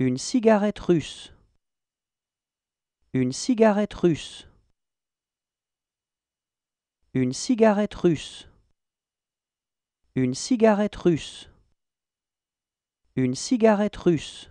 Une cigarette russe. Une cigarette russe. Une cigarette russe. Une cigarette russe. Une cigarette russe.